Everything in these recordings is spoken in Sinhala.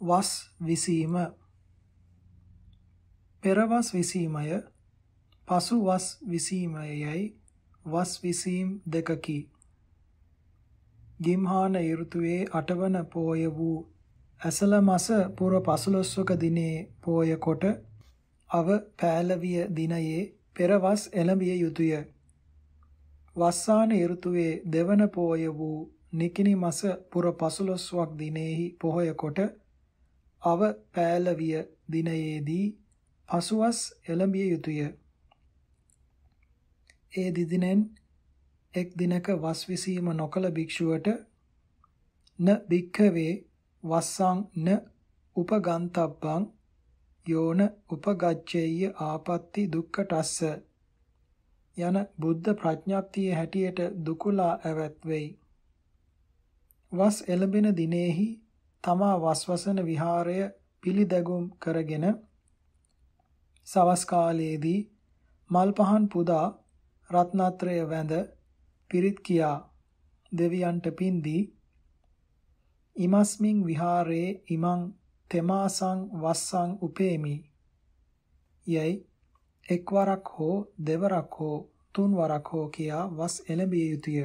වස් විසීම පෙරවස් විසීමය පසු වස් විසීමයයි වස් විසීම් දෙකකි ගිම්හාන ඍතුවේ අටවන පෝය වූ ඇසල මස පුර පසළොස්වක දිනේ පෝය කොට අව පෑලවිය දිනයේ පෙරවස් එළඹිය යුතුය වස්සාන ඍතුවේ දෙවන පෝය වූ නිකිනි මස පුර පසළොස්වක් දිනෙහි පොහොය කොට පව පෑලවිය දිනයේදී පසුවස් එළඹිය යුතුය. ඒ දිදිනෙන් එක් දිනක වස් විසීම නොකල භික්ෂුවට න භික්ඛවේ වස්සං න උපගන්තබ්බං යෝන උපගච්ඡේය ආපත්‍ති දුක්ඛටස්ස යන බුද්ධ ප්‍රඥාප්තිය හැටියට දුකලා ඇවැත් වෙයි. වස් එළඹෙන දිනෙහි තමා වස්වසන විහාරය පිළිදැගුම් කරගෙන සවස් කාලයේදී මල් පහන් පුදා රත්නත්‍රය වැඳ පිරිත් කියා දෙවියන්ට පින් දී ඉමස්මින් විහාරේ ඉමං තෙමාසං වස්සං උපේමි යයි එක්වරක් හෝ දෙවරක් හෝ තුන්වරක් හෝ කියා වස් එළඹිය යුතුය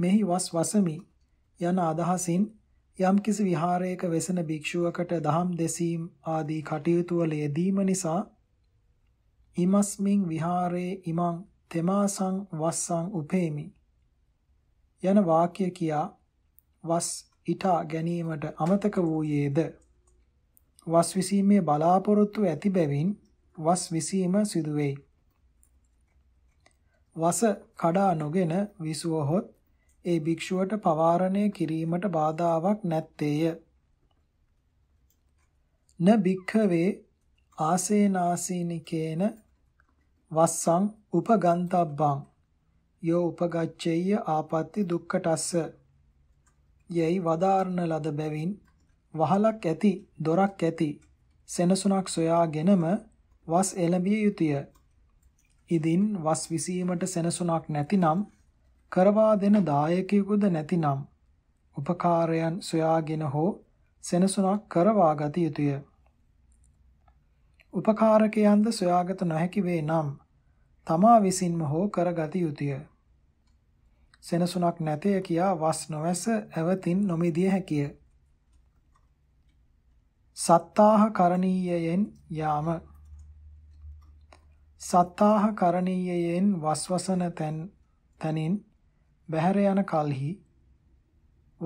මෙහි වස් වසමි යන අදහසින් යම්කිසි විහාරයක වෙසෙන භික්ෂුවකට දහම් දෙසීම් ආදී කටයුතු වල යෙදීම නිසා ඉමස්මින් විහාරේ ඉමං තෙමාසං වස්සං උපේමි යන වාක්‍ය කියා වස් ඊටා ගැනීමට අමතක වූයේද වස් විසීමේ බලාපොරොත්තු ඇති බැවින් වස් විසීම සිදුවේයි. වස කඩා නොගෙන විසුවහොත් ඒ භික්ෂුවට පවාරණය කිරීමට බාධාාවක් නැත්තේය. න භික්ඛවේ ආසේනාසීනිකේන වස්සං උපගන්තබ්බං යෝ උපගච්ඡේය ආපත්‍ති දුක්ඛටස්ස යයි වදාරණ ලද බැවින් වහලක් ඇති දොරක් ඇති සෙනසුනක් සොයාගෙනම වස් එළඹිය යුතුය. ඉදින් වස් විසීමට සෙනසුනක් නැතිනම් කරවා දෙන දායකයෙකුද නැතිනම් උපකාරයන් සොයාගෙන හෝ සෙනසුනක් කරවා ගත යුතුය. උපකාරකයන්ද සොයාගත නොහැකි වේ නම් තමා විසින්ම හෝ කරගත යුතුය. සෙනසුනක් නැතේ කියා වස් නොවැස ඇවතින් නොමිදිය හැකිය. සත්තාහ කරණීයයෙන් යාම සත්තාහ කරණීයයෙන් වස්වසන තැන් තනින් බැහැර යන කල්හි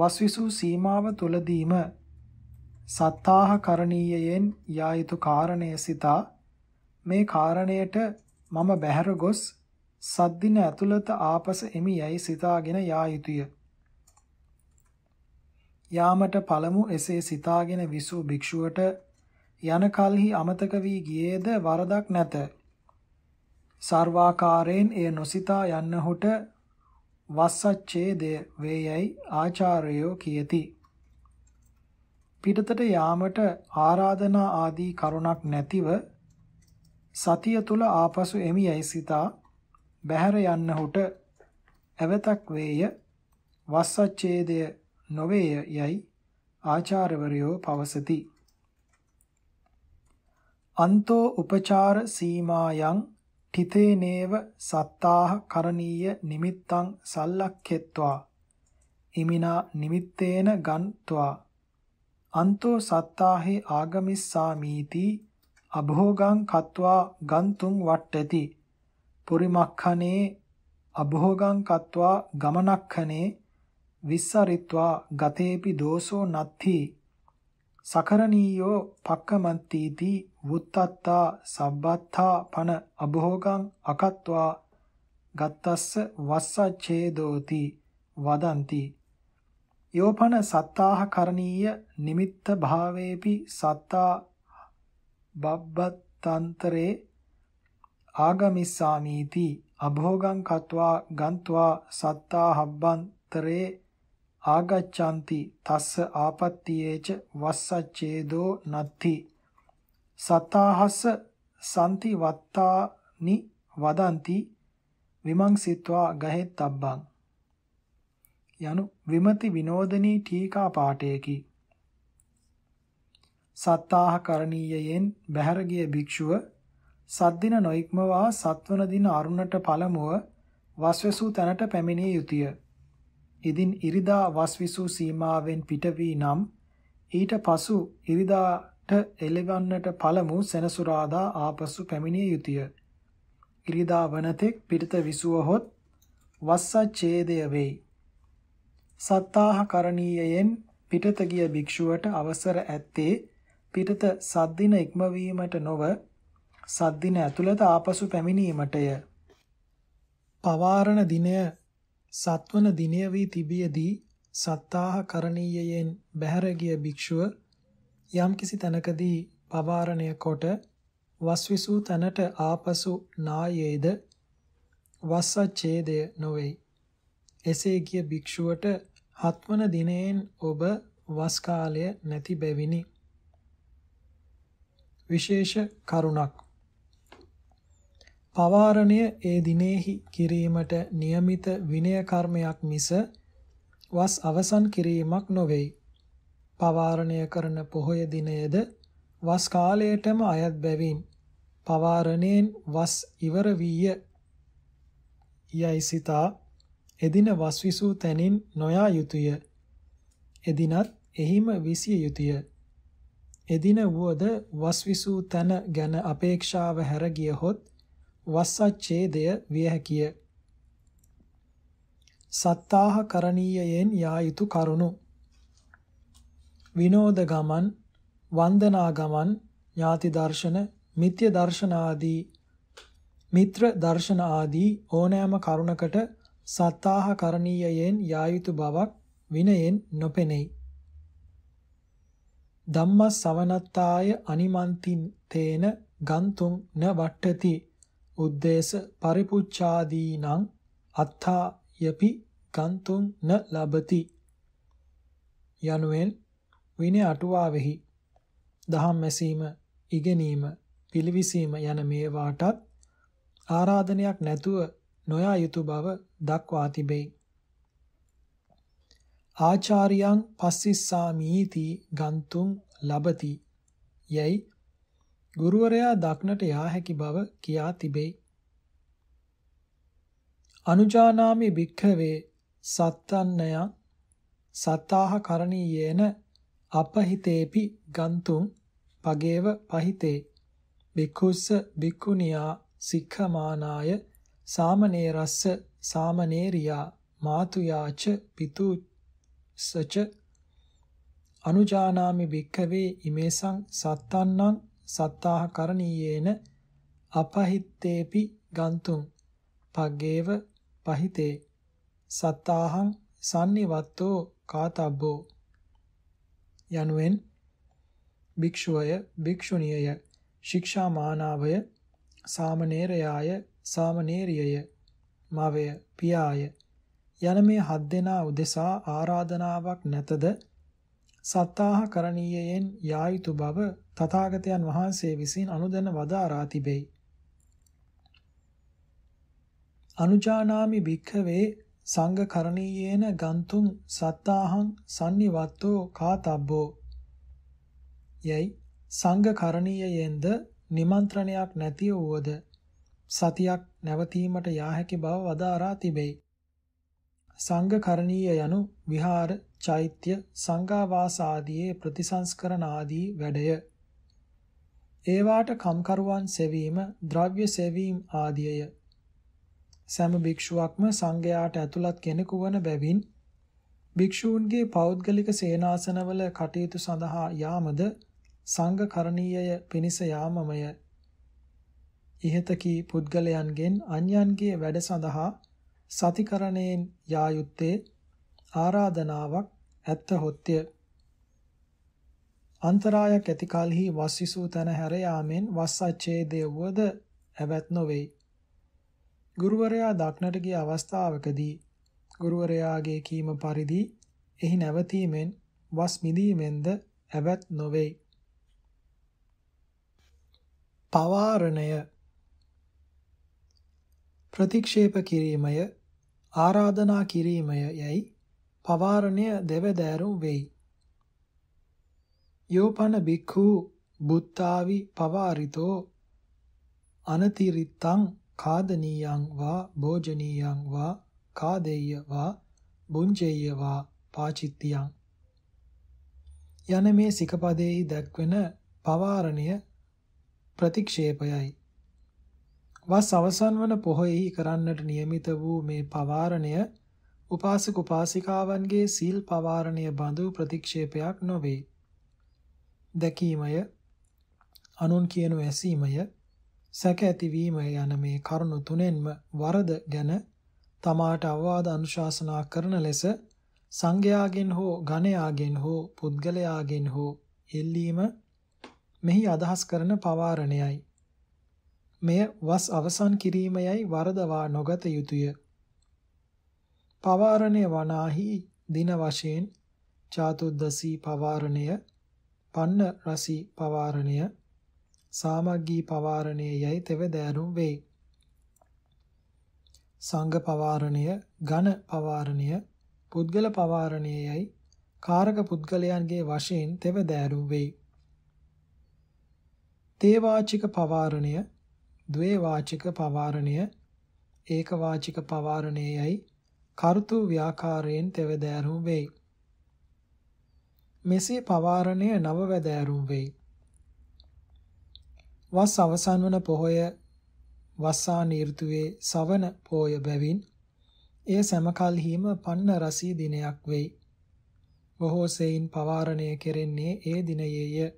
වස්විසූ සීමාව තුලදීම සත්තාහ කරණීයයෙන් යා යුතු කාරණය සිතා මේ කාරණයට මම බැහැර ගොස් සද්දින ඇතුළත ආපස එමි යයි සිතාගෙන යා යුතුය. යාමට පළමු එසේ සිතාගෙන විසූ භික්ෂුවට යන කල්හි අමතක වී ගියේද වරදක් නැත. සර්වාකාරයෙන් එය නොසිතා යන්නහුට වස්සච්ඡේදය වේයයි ආචාර්යෝ කියති. පිටතට යාමට ආරාධනා ආදී කරුණක් නැතිව සතිය තුල ආපසු එමියයි සිතා බැහැර යන්නහුට ඇවතක් වේය වස්සච්ඡේදය නොවේය යයි ආචාර්යවරයෝ පවසති. අන්තෝ උපචාර සීමායන් තිතේනේව සත්තාහ කරණීය නිමිත්තං සල්ලක්ඛෙත්වා ඉමිනා නිමිත්තේන ගන්්වා අන්තෝ සත්තාහි ආගමිස්සාමීති අභෝගං කତ୍වා ගන්තුං වට්ටති පුරිමක්ඛනේ අභෝගං කତ୍වා ගමනක්ඛනේ විස්සරිත්වා ගතේපි දෝසෝ නත්ථි සකරණීයෝ පක්කමන්තීති වුත්තත්තා සබ්බත්තා පන අභෝගං අකත්වා ගත්තස්ස වස්සච්ඡේදෝති වදಂತಿ යෝපන සත්තාහ කරණීය නිමිත්ත භාවේපි සත්තා බබ්බත්තරේ ආගමිස්සාමීති අභෝගං කତ୍වා ගන්්වා සත්තා හබ්බන්තරේ ආගච්ඡanti තස්ස ආපත්තියේච වස්සච්ඡේදෝ නත්ති සතාහස සම්ති වත්තානි වදಂತಿ විමංසිත්වා ගහෙත්තබ්බං යනු විමති විනෝදනී ටීකා පාඨයකි සත්තාහ කරණීයයෙන් බැහැර ගිය භික්ෂුව සද්දින නොයික්මවා සත්වන දින අරුණට පළමුව වස්වසූ තැනට පැමිණිය යුතුය ඉදින් ඉරිදා වස්විසු සීමාවෙන් පිට වී නම් ඊට පසු ඉරිදාට එළවන්නට පළමු සෙනසුරාදා ආපසු පැමිණිය යුතුය. ඉරිදා වනතෙක් පිරිත විසුවහොත් වස්සච්ඡේදය වෙයි. සත්තාහ කරණීයයෙන් පිටත ගිය භික්ෂුවට අවසර ඇත්තේ පිටත සද්දින ඉක්මවීමට නොව සද්දින ඇතුළත ආපසු පැමිණීමටය. පවාරණ දිනය සත්වන දිනය වී තිබියදී සත්තාහ කරණීයයෙන් බැහැර ගිය භික්ෂුව යම්කිසි තැනකදී පවාරණය කොට වස්විසූ තැනට ආපසු නායේද වස්සච්ඡේදය නොවේයි. එසේ ගිය භික්ෂුවට හත්වන දිනෙන් ඔබ වස් කාලය නැති බැවිනි. විශේෂ කරුණක් පවාරණය ඒ දිනෙහි කිරීමට નિયમિત විනය කර්මයක් මිස වස් අවසන් කිරීමක් නොවේ. පවාරණය කරන පොහොය දිනයේද වස් කාලයටම අයත් බැවින් පවාරණයෙන් වස් ඉවර වීය. යයි සිතා එදින වස් විසූ තැනින් නොයා යුතුය. එදිනත් එහිම විසිය යුතුය. එදින වුවද වස් විසූ තැන ගැන අපේක්ෂාව හැර ගියහොත් වස්සච්ඡේදය විය හැකිය. සත්තාහ කරණීයයෙන් යා යුතු කරුණු විනෝද ගමන් වන්දනා ගමන් ඥාති දර්ශන මිත්‍ය දර්ශන ආදී මිත්‍ර දර්ශන ආදී ඕනෑම කරුණකට සත්තාහ කරණීයයෙන් යා යුතු බවක් විනයෙන් නොපෙනෙයි ධම්මස්සවනත්තාය අනිමන්තින් තේන ගන්තුම් න වට්ටති උද්දේශ පරිපුච්ඡාදීනං අත්ථා යපි ගන්තුම් න ලබති යනුවෙන් විනය අටුවාවෙහි දහම් ඇසීම ඉගෙනීම පිළිවිසීම යන මේවාටත් ආරාධනයක් නැතුව නොයා යුතු බව දක්වා තිබේ ආචාර්යං පස්සිස්සාමීති ගන්තුම් ලබති යයි ගුරුවරයා දක්නට යා හැකි බව කියා තිබේ. අනුජානාමි භික්ඛවේ සත්තන්නයන් සත්තාහ කරණීයේන අපහිතේපි ගන්තුම් පගේව පහිතේ භික්ඛුස්ස භික්ඛුනියා සික්ඛමානාය සාමනේරස්ස සාමනේරියා මාතුයාච පිතු සච අනුජානාමි භික්ඛවේ ඉමේසං සත්තන්නං සත්තාහ කරණීයේන අපහිත්තේපි ගන්තුම් පග්ගේව පහිතේ සත්තාහං sannivattෝ කාතබ්බෝ යනුවෙන් භික්ෂුවය භික්ෂුණියය ශික්ෂා මානාවය සාමණේරයාය සාමණේරියය මවය පියාය යන මේ හත් දෙනා උදෙසා ආරාධනාවක් නැතද සත්තාහ කරණීයයෙන් යා යුතු බව තථාගතයන් වහන්සේ විසින් අනුදැන වදාරා තිබේ. අනුජානාමි භික්ඛවේ සංඝ කරණීයේන ගන්තුම් සත්තාහං sannivattho කාතබ්බෝ යයි සංඝ කරණීයයෙන්ද නිමන්ත්‍රණයක් නැති වූද සතියක් නැවතීමට යා හැකි බව වදාරා තිබේ. සංඝකරණීය යනු විහාර චෛත්‍ය සංඝාවාස ආදී ප්‍රතිසංස්කරණ ආදී වැඩය ඒවාට කම්කරුවන් සෙවීම ද්‍රව්‍ය සෙවීම ආදියය සෑම භික්ෂුවක්ම සංඝයාට ඇතුළත් කෙනෙකු වන බැවින් භික්ෂූන්ගේ පෞද්ගලික සේනාසනවල කටයුතු සඳහා යාමද සංඝකරණීය පිණිස යාමමය ඉහත කී පුද්ගලයන්ගෙන් අන්‍යයන්ගේ වැඩ සඳහා සතිකරණයෙන් යා යුත්තේ ආරාධනාවක් ඇත්ත හොත්ය. අන්තරායක් ඇති කලෙහි වස්සිසූ තන හැර යාමෙන් වස්සච්ඡේදය වුවද ඇවත් නොවේ. ගුරුවරයා දක්නට ගිය අවස්ථාවකදී ගුරුවරයාගේ කීම පරිදි එහි නැවතීමෙන් වස් මිදීමෙන්ද ඇවත් නොවේ. පවාරණය ප්‍රතික්ෂේප කිරීමය ආරාධනා කිරීමය යැයි පවාරණය දෙවදෑරුම් වෙයි. යෝපන බික්ඛු බුත්තාවි පවාරිතෝ අනතිරිත්තං කාදනීයං වා භෝජනීයං වා කාදේය වා බුංජේය වා පාචිත්තියං යන මේ සිකපදෙහි දැක්වෙන පවාරණය ප්‍රතික්ෂේපයයි වස් අවසන් වන පොහොයෙහි කරන්නට નિયમિત වූ මේ පවාරණය උපාසක උපාසිකාවන්ගේ සීල් පවාරණය බඳු ප්‍රතික්ෂේපයක් නොවේ. දැකීමය අනුන් කියනු ඇසීමය සැක ඇතිවීම යන මේ කරුණු තුනෙන්ම වරද ගැන තමාට අවවාද අනුශාසනා කරන ලෙස සංඝයාගෙන් හෝ ගණයාගෙන් හෝ පුද්ගලයාගෙන් හෝ එල්ලීම මෙහි අදහස් කරන පවාරණයයි. මෙය වස් අවසන් කිරීමයයි වරදවා නොගත යුතුය. පවාරණය වනාහි දින වශයෙන් චාතුද්දසී පවාරණය, පන්න රසී පවාරණය, සාමග්ගී පවාරණය යයි තෙවදෑරුම් වෙයි. සංඝ පවාරණය, ඝන පවාරණය, පුද්ගල පවාරණය යයි කාරක පුද්ගලයන්ගේ වශයෙන් තෙවදෑරුම් වෙයි. තේවාචික පවාරණය ද්වේවාචික පවාරණය ඒකවාචික පවාරණයයි කර්තු ව්‍යාකාරයෙන් තෙවදෑරුම් වෙයි. මෙසේ පවාරණය නවවැදෑරුම් වෙයි. වස් අවසන් වන පොහොය වස්සා නීර්තුවේ සවන පෝය බැවින් එය සමකල්හිම පන්න රසී දිනයක් වෙයි. බොහෝ සෙයින් පවාරණය කෙරෙන්නේ ඒ දිනයේය.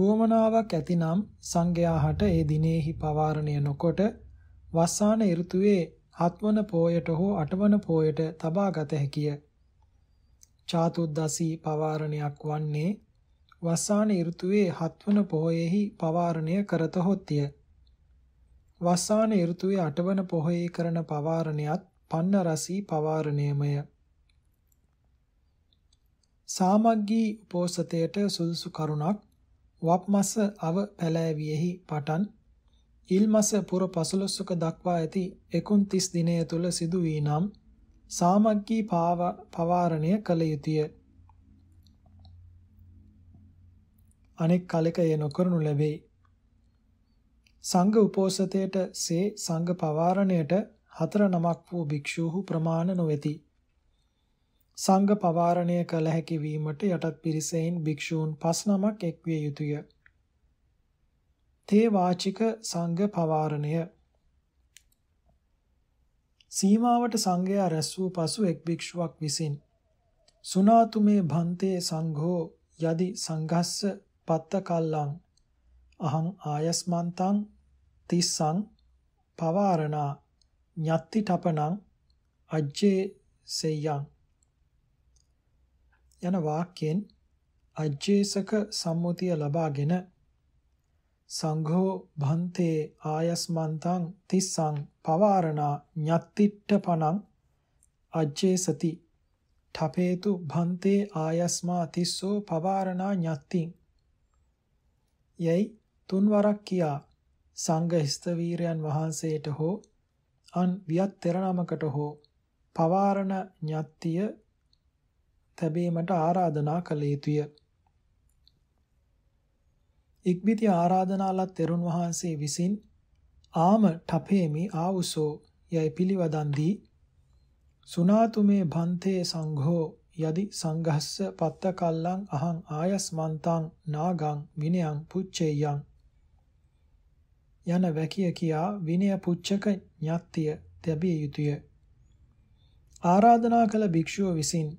වුවමනාවක් ඇතිනම් සංඝයා හට ඒ දිනෙහි පවාරණය නොකොට වස්සාන ඍතුවේ හත්වන පෝයට හෝ අටවන පෝයට තබාගත හැකිය. චාතුද්දසී පවාරණයක් වන්නේ වස්සාන ඍතුවේ හත්වන පොහොයෙහි පවාරණය කරතොත්ය. වස්සාන ඍතුවේ අටවන පොහොයේ කරන පවාරණයත් පන්න රසී පවාරණයමය. සාමග්ගී උපෝසතයට සුදුසු කරුණක් වප් මස අව පැලෑවියෙහි පටන් ඉල් මස පුර පසළොස්වක දක්වා ඇති 29 දිනය තුල සිදු වී නම් සාමග්ගී පවාරණය කළ යුතුය. අනෙක් කලක එය නොකරනු ලැබේ. සංඝ උපෝසතයට සේ සංඝ පවාරණයට හතර නමක් වූ භික්ෂූහු ප්‍රමාණ නොවේති. සංඝ පවාරණය කළ හැකි වීමට යටත් පිරිසෙන් භික්ෂූන් 5 නමක් එක්විය යුතුය. තේ වාචික සංඝ පවාරණය සීමාවට සංඝයා රැස් වූ පසු එක් භික්ෂුවක් විසින් සුනාතුමේ භන්තේ සංඝෝ යදි සංඝස්ස පත්ත කල්ලං අහං ආයස්මන්තං තිස්සං පවාරණා ඤත්ති තපණං අජ්ජේ සෙය්‍යං යන වාක්‍යයෙන් අජ්ජේසක සම්මුතිය ලබාගෙන සංඝෝ භන්තේ ආයස්මන්තං තිස්සං පවාරණා ඤත්තිට්ඨ පණං අජ්ජේසති ඨපේතු භන්තේ ආයස්මා තිස්සෝ පවාරණා ඤත්තිං යයි තුන්වරක් කියා සංඝ හිස්තවීරයන් වහන්සේට හෝ අන් වියත් තෙරණමකට හෝ පවාරණ ඤත්තිය තැබීමට ආරාධනා කළ යුතුය. ඉක්බිති ආරාධනාලත් තෙරුන් වහන්සේ විසින් ආම ඨපේමි ආවුසෝ යයි පිළිවදන් දී සුනාතුමේ භන්තේ සංඝෝ යදි සංඝස්ස පත්ත කල්ලං අහං ආයස්මන්තං නාගං විනයං පුච්චේයං යන වැකිය කියා විනය පුච්චක ඤත්තිය තැබිය යුතුය ආරාධනා කළ භික්ෂුව විසින්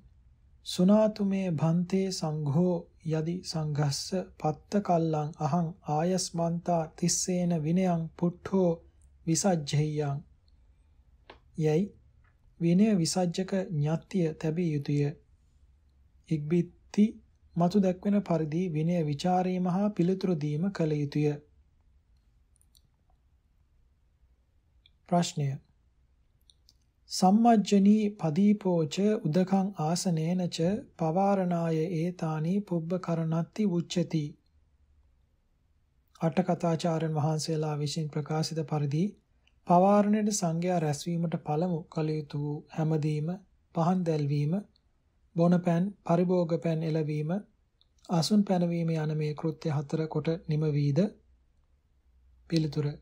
සුනාතුමේ භන්තේ සංඝෝ යදි සංඝස්ස පත්ත කල්ලං අහං ආයස්මන්තා තිස්සේන විනයං පුට්ඨෝ විසජ්ජෙය්‍යං යයි විනය විසජ්ජක ඥාත්‍ය තැබිය යුතුය ඉක්බිත්ති මතු දක්වන පරිදි විනය ਵਿਚාරීම හා පිළිතුරු දීම කළ යුතුය ප්‍රශ්නය සම්මජ්ජනී පදීපෝච උදකං ආසනේනච පවාරණාය ඒතානි පුබ්බ කරණත්ති උච්චති අට කථාචාර්යන් වහන්සේලා විසින් ප්‍රකාශිත පරිදි පවාරණයට සංඝයා රැස්වීමට පළමු කළ යුතු හැමදීම පහන් දැල්වීම බොනපැන් පරිභෝග පැන් එළවීම අසුන් පැනවීම යන මේ කෘත්‍ය හතර කොට නිම වීද පිළිතුර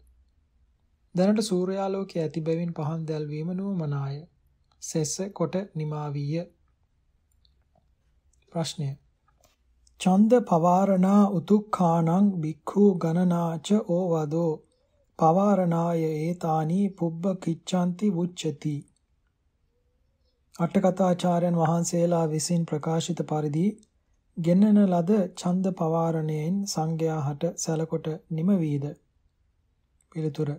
දැනට සූර්යාලෝකය ඇති බැවින් පහන් දැල්වීම නුවමනාය. සෙස කොට නිමාවීය. ප්‍රශ්නය. ඡන්ද පවාරණා උතුක්ඛානං භික්ඛු ගණනාච ඕවදෝ පවාරණාය ඒතානි පුබ්බ කිච්ඡanti වුච්ඡති. අටකථාචාර්යන් වහන්සේලා විසින් ප්‍රකාශිත පරිදි ගෙන්නන ලද ඡන්ද පවාරණයෙන් සංඝයාහට සැලකොට නිම වීද පිළිතුර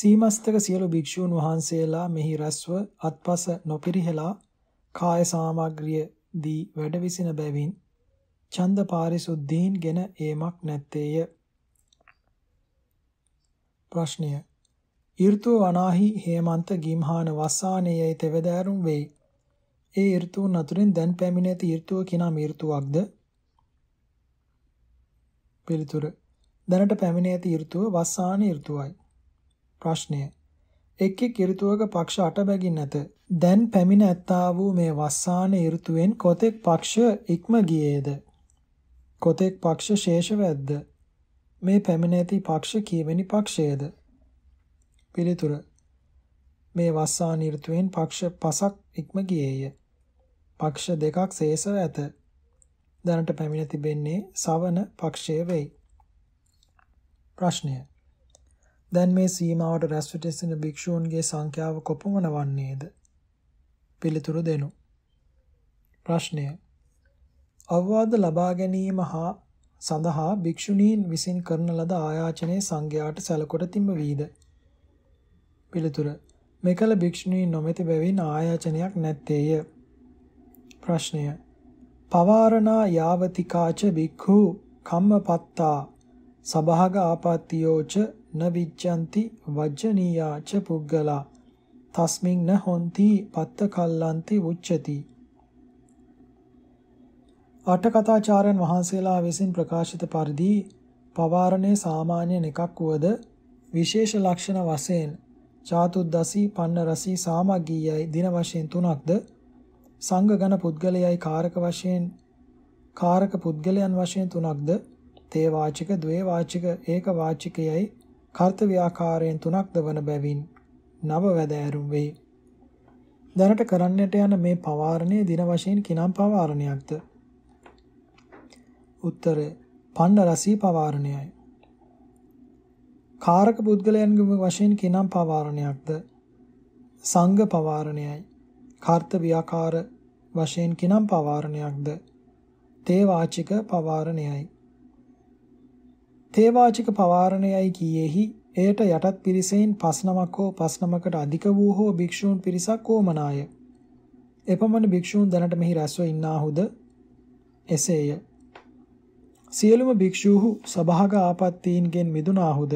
සීමස්තක සියලු භික්ෂූන් වහන්සේලා මෙහි රැස්ව අත්පස නොපිරිහෙලා කාය සාමග්‍රිය දී වැඩවිසින බැවින් ඡන්ද පාරිසුද්ධීන් ගෙන ඒමක් නැත්තේය ප්‍රශ්නය ඍතු වනාහි හේමන්ත ගිම්හාන වස්සානයේ තෙවදෑරුම් වෙයි ඒ ඍතුන් අතුරින් දැන් පැමිණ ඇති ඍතුව කිනම් ඍතුවක්ද පිළිතුර දැනට පැමිණ ඇති ඍතුව වස්සාන ඍතුවයි ප්‍රශ්නය එක්කෙක් ඍතුවක පක්ෂ 8 බැගින් නැත. දැන් පැමිණ ඇත්තා වූ මේ වස්සාන ඍතුවෙන් කොතෙක් පක්ෂ ඉක්ම ගියේද? කොතෙක් පක්ෂ ශේෂව ඇද්ද? මේ පැමිණ ඇති පක්ෂ කීවෙනි පක්ෂයේද? පිළිතුර මේ වස්සාන ඍතුවෙන් පක්ෂ පසක් ඉක්ම ගියේය. පක්ෂ දෙකක් ශේෂව ඇත. දැනට පැමිණ තිබෙන්නේ සවන පක්ෂය වෙයි. ප්‍රශ්නය දැන් මේ සීමාවට රැස්ව සිටින භික්ෂූන්ගේ සංඛ්‍යාව කොපමණ වන්නේද? පිළිතුරු දෙනු. ප්‍රශ්නය. අවවාද ලබා ගැනීම හා සඳහා භික්ෂුණීන් විසින් කරන ලද ආයාචනයේ සංඝයාට සැලකොට තිබවීද? පිළිතුර. මෙකල භික්ෂුණීන් නොමැති බැවින් ආයාචනයක් නැත්තේය. ප්‍රශ්නය. පවාරණා යාවතිකාච භික්ඛු කම්මපත්තා සභාග ආපත්‍යෝච න විච්ඡanti වජ්ජනීයා ච පුද්ගලා තස්මින් න හොಂತಿ පත්ත කල්ලන්ති උච්චති අටකථාචාර්යන් වහන්සේලා විසින් ප්‍රකාශිත පරිදි පවාරණේ සාමාන්‍ය එකක් වුවද විශේෂ ලක්ෂණ වශයෙන් චාතුද්දසී පන්නරසී සාමග්ගීයයි දින වශයෙන් තුනක්ද සංඝගණ පුද්ගලයයි කාරක වශයෙන් කාරක පුද්ගලයන් වශයෙන් තුනක්ද තේ වාචික ද්වේ වාචික ඒක වාචිකයයි කාර්තව්‍යාකාරයෙන් තුනක් ද වන බැවින් නව වැදෑරුම් වේ. දැනට කරන්නට යන මේ පවාරණය දින වශයෙන් කිනම් පවාරණයක්ද? උත්තර පණ්ඩ රසී පවාරණයයි. කාරක පුද්ගලයන්ගේ වශයෙන් කිනම් පවාරණයක්ද? සංඝ පවාරණයයි. කාර්ත ව්‍යාකාර වශයෙන් කිනම් පවාරණයක්ද? තේ වාචික පවාරණයයි. තේවාචික පවාරණයයි කීයේහි එයට යටත් පිරිසෙන් පස් නමක් හෝ පස් නමකට අධික වූ හෝ භික්ෂූන් පිරිසක් ඕමනාය. එපමණ භික්ෂූන් දැනට මෙහි රැස්ව ඉන්නාහුද එසේය. සියලුම භික්ෂූහු සභාග ආපත්තීන්ගෙන් මිදුනාහුද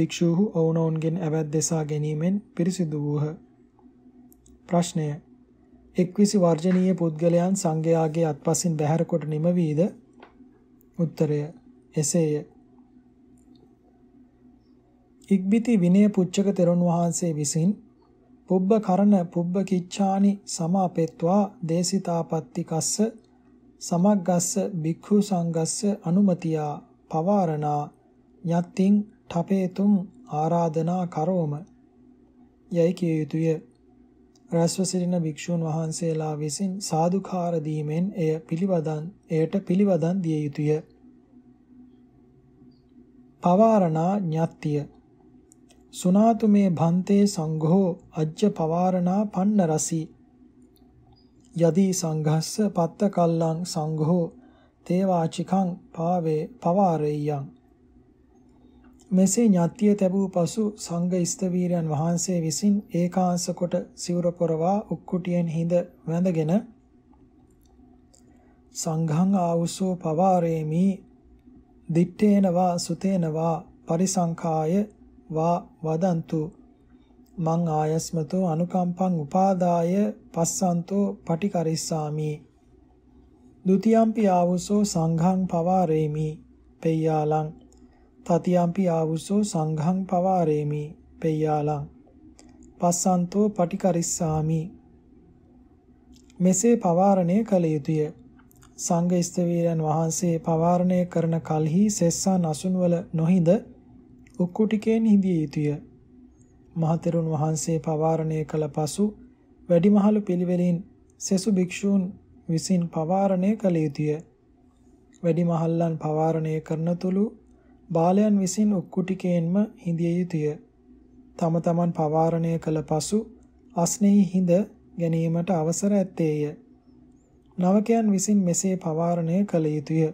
භික්ෂූහු ඔවුනොවුන්ගෙන් ඇවැත් දෙසා ගැනීමෙන් පිරිසිදු වූහ. ප්‍රශ්නය එක්විසි වර්ජනීය පුද්ගලයන් සංඝයාගේ අත්පසින් බැහැර කොට නිමවීද? උත්තරය එසේය. ඉක්බිති විනය පුච්චක තෙරුන් වහන්සේ විසින් පුබ්බ කරණ පුබ්බ කිච්ඡානි සමාපෙත්වා දේසිතාපත්ති කස්ස සමග්ගස්ස භික්ඛු සංගස්ස අනුමතියා පවාරණා යත්තිං ඨපේතුම් ආරාධනා කරෝම යයි කිය යුතුය රැස්ව සිටින භික්ෂූන් වහන්සේලා විසින් සාදුකාර දීමෙන් එය පිළිවදන් එයට පිළිවදන් දිය යුතුය පවාරණා ඤත්තිය සුනාතු මේ භන්තේ සංඝෝ අජ්ජ පවාරණා පන්න රසි යදී සංඝස්ස පත්ත කල්ලං සංඝෝ තේවාචිකං පාවේ පවාරෙයං මෙසේ ඥාතිය ලැබූ පසු සංඝ ඉස්තවීරයන් වහන්සේ විසින් ඒකාංශ කොට සිවුර පොරවා උක්කුටියෙන් හිඳ වැඳගෙන සංඝං ආවුසෝ පවාරේමි දිත්තේන වා සුතේන වා පරිසංඛාය වා වදන්තු මං ආයස්මතෝ අනුකම්පං උපාදාය පස්සන්තෝ පටිකරිස්සාමි ဒ ුතියම්පි ආවුසෝ සංඝං පවාරේමි පෙය්‍යාලං තතියම්පි ආවුසෝ සංඝං පවාරේමි පෙය්‍යාලං පස්සන්තෝ පටිකරිස්සාමි මෙසේ පවාරණය කළ යුතුය සංඝ ස්තවීරයන් වහන්සේ පවාරණය කරන කලෙහි සෙස්සන් අසුන්වල නොහිඳ උක්කුටිකෙන් හිඳිය යුතුය. මහතෙරුන් වහන්සේ පවාරණය කළ පසු වැඩිමහල් පිළිවෙලින් සෙසු භික්ෂූන් විසින් පවාරණය කළ යුතුය. වැඩිමහල්ලන් පවාරණය කරන තුලු බාලයන් විසින් උක්කුටිකෙන්ම හිඳිය යුතුය. තම තමන් පවාරණය කළ පසු අස්නෙහි හිඳ ගැනීමට අවසර ඇත්තේය. නවකයන් විසින් මෙසේ පවාරණය කළ යුතුය.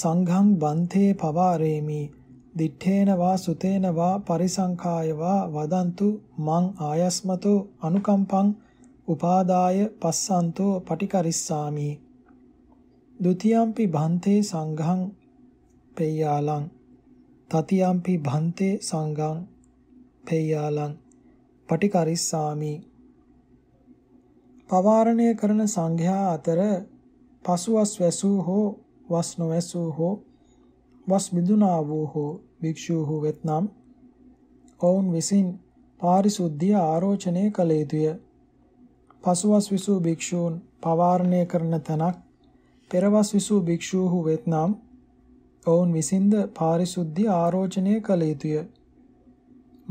සංඝං බන්තේ පවාරේමි දිඨේන වා සුතේන වා පරිසංඛාය වා වදන්තු මං ආයස්මතෝ අනුකම්පං උපාදාය පස්සන්තෝ පටිකරිස්සාමි ဒ ුතියම්පි බන්තේ සංඝං පේයාලං තතියම්පි බන්තේ සංඝං පේයාලං පටිකරිස්සාමි පවාරණය කරන සංඝයා අතර පසුවස් වැසූ හෝ වස් නොවැසූ හෝ වස් බිඳුනා වූ හෝ භික්ෂූහු වෙත්නම් ඔවුන් විසින් පාරිශුද්ධිය ආරෝචනය කළ යුතුය. පසුවස් විසූ භික්ෂූන් පවාරණය කරන තැනක් පෙරවස් විසූ භික්ෂූහු වෙත්නම් ඔවුන් විසින්ද පාරිශුද්ධිය ආරෝචනය කළ යුතුය.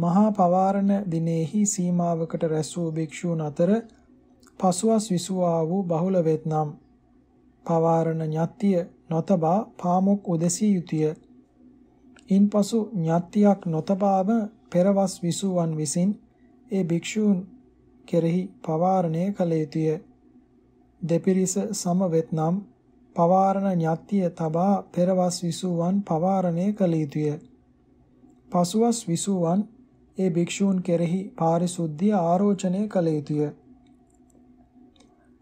මහා පවාරණ දිනෙහි සීමාවකට රැස් වූ භික්ෂූන් අතර පසුවස් විසුවා වූ බහුල වෙත්නම් පවාරණ ඤත්තිය නොතබා පාමොක් උදෙසී යුතුය. ඉන්පසු ඤත්තියක් නොතබාම පෙරවස් විසුවන් විසින් ඒ භික්ෂූන් කෙරෙහි පවාරණය කළ යුතුය. දෙපිරිස සම වෙත්නම් පවාරණ ඤත්තිය තබා පෙරවස් විසුවන් පවාරණය කළ යුතුය. පසුවස් විසුවන් ඒ භික්ෂූන් කෙරෙහි පාරිශුද්ධිය ආරෝචනය කළ යුතුය.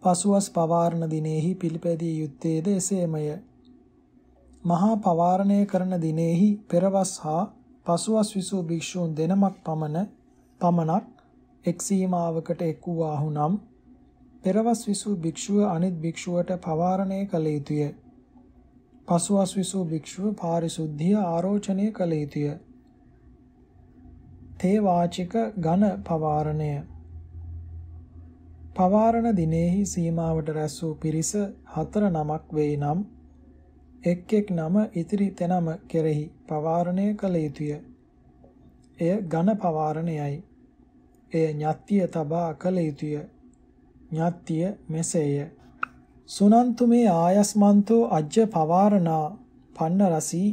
පසුවස් පවාරණ දිනෙහි පිළිපැදිය යුත්තේද එසේමය. මහා පවාරණය කරන දිනෙහි පෙරවස් හා පසුවස් විසූ භික්ෂූන් දෙනමක් පමණ පමණක් එක් සීමාවකට එක් වූාහු නම් පෙරවස් විසූ භික්ෂුව අනිත් භික්ෂුවට පවාරණය කළ යුතුය. පසුවස් විසූ භික්ෂුව පාරිශුද්ධිය ආරෝචනය කළ යුතුය. තේ වාචික ඝන පවාරණය පවාරණ දිනෙහි සීමාවට රැස් වූ පිරිස හතර නමක් වෙයි නම් එක් එක් නම ඉතිරි තෙනම කෙරෙහි පවාරණය කළ යුතුය. එය ඝන පවාරණයයි. එය ඤත්තිය තබා කළ යුතුය. ඤත්තිය මෙසේය. සුනන්තුමේ ආයස්මන්තෝ අජ්ජ පවාරණා පන්නරසී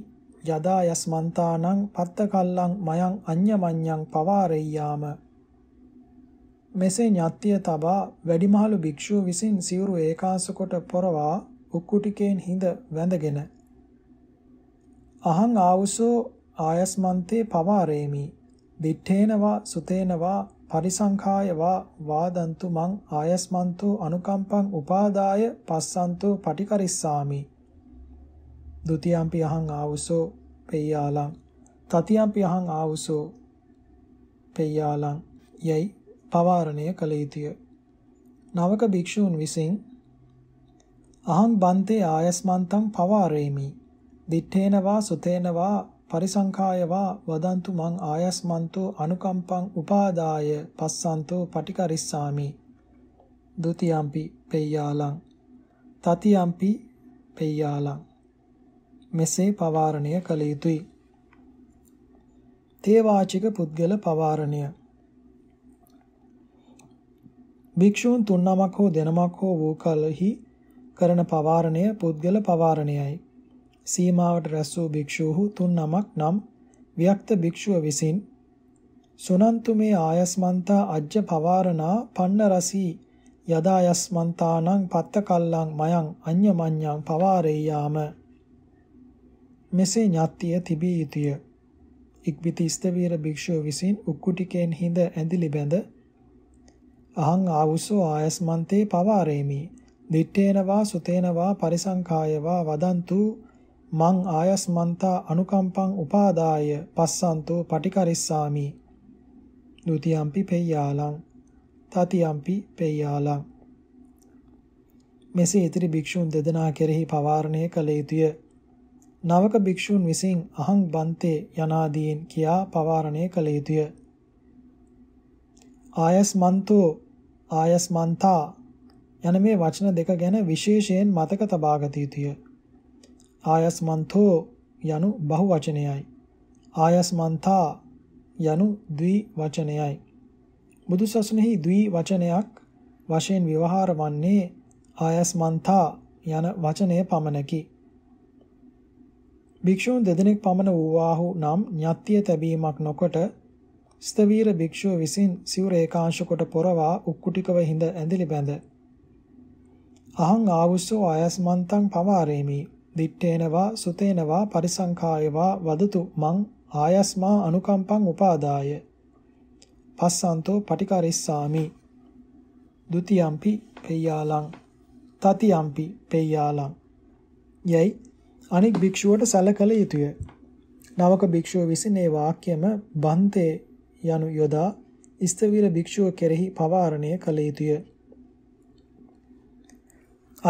යදා යස්මන්තානං පත්තකල්ලං මයං අඤ්ඤමඤ්ඤං පවාරෙය්‍යාම මෙසේ ඤත්තිය තබා වැඩිමහලු භික්ෂුව විසින් සිවුරු ඒකාස කොට පොරවා උක්කුටිකෙන් හිඳ වැඳගෙන අහං ආවුසෝ ආයස්මන්තේ පවාරේමි දිත්තේනවා සුතේනවා පරිසංඛායවා වාදන්තු මං ආයස්මන්තු අනුකම්පං උපාදාය පස්සන්තු පටිකරිස්සාමි ဒ ුතියම්පි අහං ආවුසෝ පෙය්‍යාලං තතියම්පි අහං ආවුසෝ පෙය්‍යාලං යයි පවාරණය කළ යුතුය. නවක භික්ෂූන් විසින් අහං බන්තේ ආයස්මන්තං පවාරේමි. දිත්තේනවා සුතේනවා පරිසංඛායවා වදන්තු මං ආයස්මන්තෝ අනුකම්පං උපාදාය පස්සන්තෝ පටිකරිස්සාමි. ဒ ුතියම්පි පෙය්‍යාලං තතියම්පි පෙය්‍යාලං මෙසේ පවාරණය කළ යුතුය. තේවාචික පුද්ගල පවාරණය භික්ෂූන් තුන්නමක් හෝ දෙනමක් හෝ වූ කලෙහි කරන පවාරණය පුද්ගල පවාරණයයි. සීමාවට රැස් වූ භික්ෂූහු තුන්නමක් නම් වික්ත භික්ෂුව විසින් සුනන්තුමේ ආයස්මන්තා අජ්ජ පවාරණා පන්න රසී යදායස්මන්තානං පත්ත කල්ලං මයං අඤ්ඤමඤ්ඤං පවාරෙය්‍යාම මෙසේ ඥාත්‍ය තිබිය යුතුය. ඉක්බිති ස්තවීර භික්ෂුව විසින් උක්කුටිකෙන් හිඳ ඇඳිලි බැඳ අහං ආවුසෝ ආයස්මන්තේ පවාරේමි. දිත්තේන වා සුතේන වා පරිසංඛාය වා වදන්තු මං ආයස්මන්තා අනුකම්පං උපාදාය පස්සන්තෝ පටිකරිස්සාමි. ဒ ුතියම්පි පෙය්‍යාලං තතියම්පි පෙය්‍යාලං මෙසේ ඉතිරි භික්ෂූන් දෙදෙනා කෙරෙහි පවාරණය කළ යුතුය. නවක භික්ෂූන් විසින් අහං බන්තේ යනාදීන් කියා පවාරණය කළ යුතුය. ආයස්මන්තෝ ආයස්මන්තා යන මේ වචන දෙක ගැන විශේෂයෙන් මතක තබාගත යුතුය. ආයස්මන්තෝ යනු බහුවචනයයි. ආයස්මන්තා යනු ද්වි වචනයයි. බුදුසසුනෙහි ද්වි වචනයක් වශයෙන් ව්‍යවහාර වන්නේ ආයස්මන්තා යන වචනය පමණකි. භික්ෂූන් දෙදෙනෙක් පමණ වූවාහු නම් ඥාත්‍ය තැබීමක් නොකොට ස්තවීර භික්ෂුව විසින් සිවුර ඒකාංශ කොට පොරවා උක්කුටිකව හිඳ ඇඳිලි බැඳ. අහං ආවුස්සෝ ආයස්මන්තං පවාරේමි. දිත්තේනවා සුතේනවා පරිසංඛායවා වදතු මං ආයස්මා අනුකම්පං උපාදාය. පස්සන්තෝ පටිකරිස්සාමි. ဒ ුතියම්පි පෙය්‍යාලං තතියම්පි පෙය්‍යාලං යයි අනික් භික්ෂුවට සැලකල යුතුය. නවක භික්ෂුව විසින් ඒ වාක්‍යම බන්තේ යනු යොදා ස්ථවිර භික්ෂුව කෙරෙහි පවාරණය කළ යුතුය.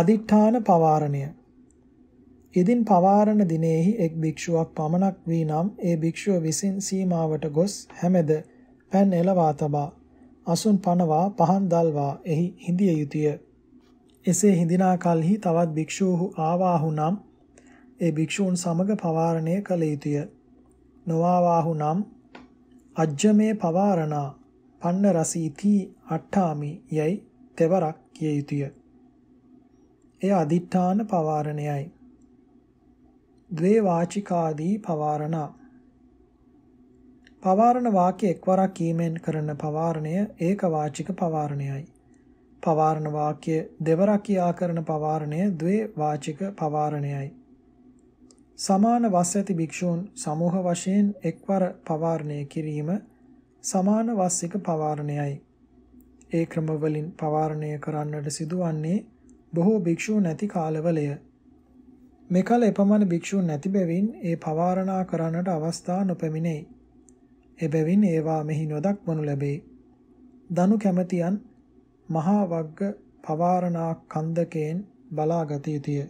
අදිඨාන පවාරණය එදින් පවාරණ දිනෙහි එක් භික්ෂුවක් පමණක් වී නම් ඒ භික්ෂුව විසින් සීමාවට ගොස් හැමද පැන් එලවා තබා අසුන් පනවා පහන් දල්වා එහි හිඳිය යුතුය. එසේ හිඳිනා කලෙහි තවත් භික්ෂූහු ආවාහු නම් ඒ භික්ෂූන් සමග පවාරණය කළ යුතුය. නොආවාහු නම් අජ්ජමේ පවාරණා පන්න රසීති අට්ඨාමි යයි තෙවරක් කිය යුතුය. එය අදිඨාන පවාරණයයි. ද්වේ වාචිකාදී පවාරණා පවාරණ වාක්‍ය එක්වරක් කීමෙන් කරන පවාරණය ඒක වාචික පවාරණයයි. පවාරණ වාක්‍ය දෙවරක් කියා කරන පවාරණය ද්වේ වාචික පවාරණයයි. සමාන වස් ඇති භික්ෂූන් සමූහ වශයෙන් එක්වර පවාරණය කිරීම සමාන වස්සික පවාරණයයි. ඒ ක්‍රමවලින් පවාරණය කරන්නට සිදුවන්නේ බොහෝ භික්ෂූ නැති කාලවලය. මෙකල එපමණ භික්ෂූන් නැති බැවින් ඒ පවාරණා කරන්නට අවස්ථා නොපැමිණෙයි. එබැවින් ඒවා මෙහි නොදක්වනු ලැබේ. දනු කැමැතියන් මහා වග්ග පවාරණා කන්දකයෙන් බලාගත යුතුය.